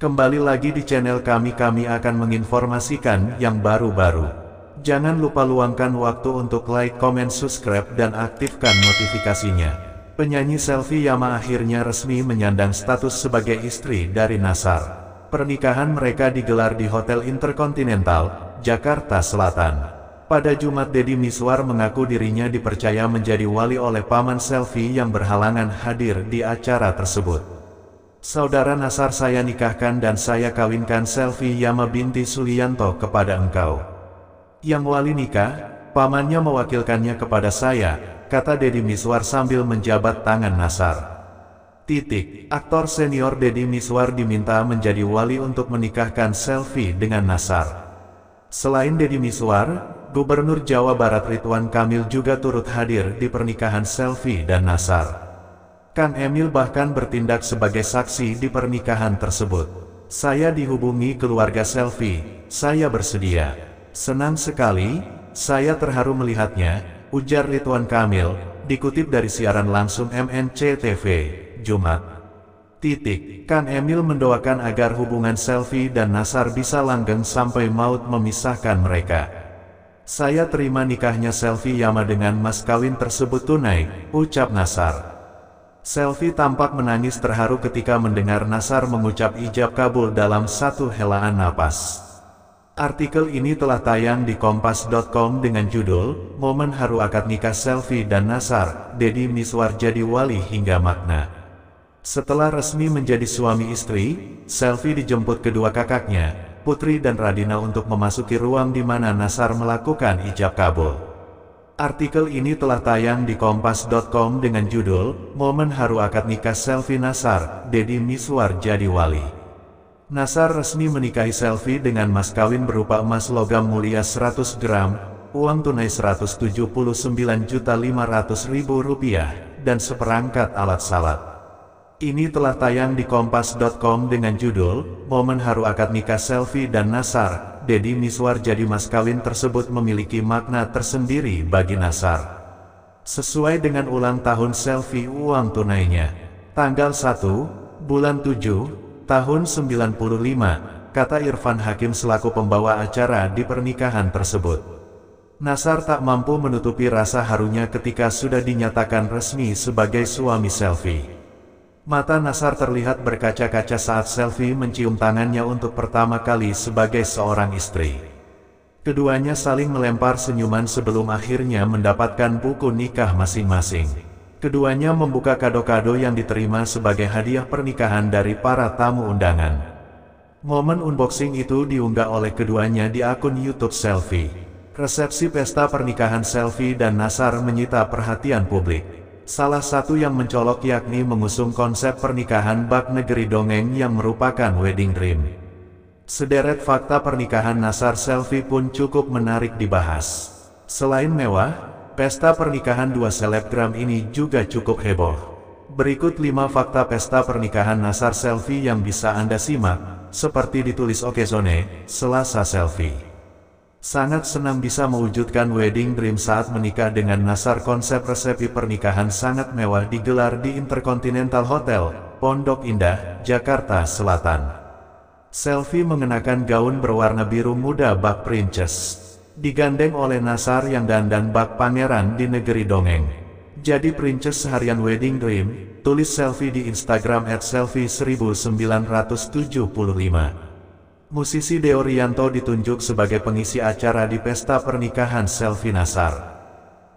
Kembali lagi di channel kami kami akan menginformasikan yang baru-baru. Jangan lupa luangkan waktu untuk like, comment, subscribe, dan aktifkan notifikasinya. Penyanyi Selfie Yama akhirnya resmi menyandang status sebagai istri dari Nasar. Pernikahan mereka digelar di Hotel Intercontinental, Jakarta Selatan. Pada Jumat Deddy Miswar mengaku dirinya dipercaya menjadi wali oleh paman Selfie yang berhalangan hadir di acara tersebut. Saudara Nasar saya nikahkan dan saya kawinkan Selvi Yama binti Sulianto kepada engkau. Yang wali nikah, pamannya mewakilkannya kepada saya, kata Deddy Miswar sambil menjabat tangan Nasar. Titik, aktor senior Deddy Miswar diminta menjadi wali untuk menikahkan Selvi dengan Nasar. Selain Deddy Miswar, Gubernur Jawa Barat Ridwan Kamil juga turut hadir di pernikahan Selvi dan Nasar. Kang Emil bahkan bertindak sebagai saksi di pernikahan tersebut. Saya dihubungi keluarga selfie, saya bersedia. Senang sekali, saya terharu melihatnya, ujar Ridwan Kamil, dikutip dari siaran langsung MNC TV, Jumat. Titik, Kang Emil mendoakan agar hubungan selfie dan Nasar bisa langgeng sampai maut memisahkan mereka. Saya terima nikahnya selfie Yama dengan mas kawin tersebut tunai, ucap Nasar. Selfie tampak menangis terharu ketika mendengar Nasar mengucap ijab kabul dalam satu helaan napas. Artikel ini telah tayang di kompas.com dengan judul, Momen Haru Akad Nikah Selfie dan Nasar, Dedi Miswar jadi wali hingga makna. Setelah resmi menjadi suami istri, Selfie dijemput kedua kakaknya, Putri dan Radina untuk memasuki ruang di mana Nasar melakukan ijab kabul. Artikel ini telah tayang di kompas.com dengan judul, Momen Haru Akad Nikah Selfie Nasar, Deddy Miswar jadi wali. Nasar resmi menikahi Selfie dengan mas kawin berupa emas logam mulia 100 gram, uang tunai 179.500.000 rupiah, dan seperangkat alat salat. Ini telah tayang di kompas.com dengan judul, Momen Haru Akad Nikah Selfie dan Nasar, Deddy Miswar jadi mas kawin tersebut memiliki makna tersendiri bagi Nasar. Sesuai dengan ulang tahun selfie uang tunainya, tanggal 1, bulan 7, tahun 95, kata Irfan Hakim selaku pembawa acara di pernikahan tersebut. Nasar tak mampu menutupi rasa harunya ketika sudah dinyatakan resmi sebagai suami selfie. Mata Nasar terlihat berkaca-kaca saat selfie mencium tangannya untuk pertama kali sebagai seorang istri. Keduanya saling melempar senyuman sebelum akhirnya mendapatkan buku nikah masing-masing. Keduanya membuka kado-kado yang diterima sebagai hadiah pernikahan dari para tamu undangan. Momen unboxing itu diunggah oleh keduanya di akun YouTube Selfie. Resepsi pesta pernikahan Selfie dan Nasar menyita perhatian publik salah satu yang mencolok yakni mengusung konsep pernikahan bak negeri dongeng yang merupakan wedding dream. Sederet fakta pernikahan Nasar Selfie pun cukup menarik dibahas. Selain mewah, pesta pernikahan dua selebgram ini juga cukup heboh. Berikut 5 fakta pesta pernikahan Nasar Selfie yang bisa Anda simak, seperti ditulis Okezone, Selasa Selfie. Sangat senang bisa mewujudkan wedding dream saat menikah dengan nasar konsep resepi pernikahan sangat mewah digelar di Intercontinental Hotel, Pondok Indah, Jakarta Selatan. Selfie mengenakan gaun berwarna biru muda bak princess. Digandeng oleh Nasar yang dandan bak pangeran di negeri dongeng. Jadi princess harian wedding dream, tulis selfie di Instagram at selfie1975. Musisi Deorianto ditunjuk sebagai pengisi acara di pesta pernikahan Selvi Nasar.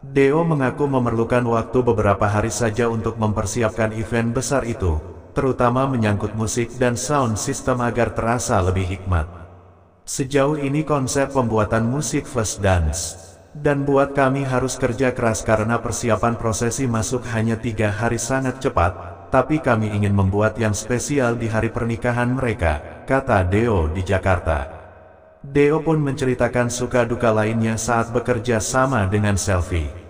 Deo mengaku memerlukan waktu beberapa hari saja untuk mempersiapkan event besar itu, terutama menyangkut musik dan sound system agar terasa lebih hikmat. Sejauh ini konsep pembuatan musik first dance. Dan buat kami harus kerja keras karena persiapan prosesi masuk hanya tiga hari sangat cepat, tapi kami ingin membuat yang spesial di hari pernikahan mereka, kata Deo di Jakarta. Deo pun menceritakan suka duka lainnya saat bekerja sama dengan Selfie.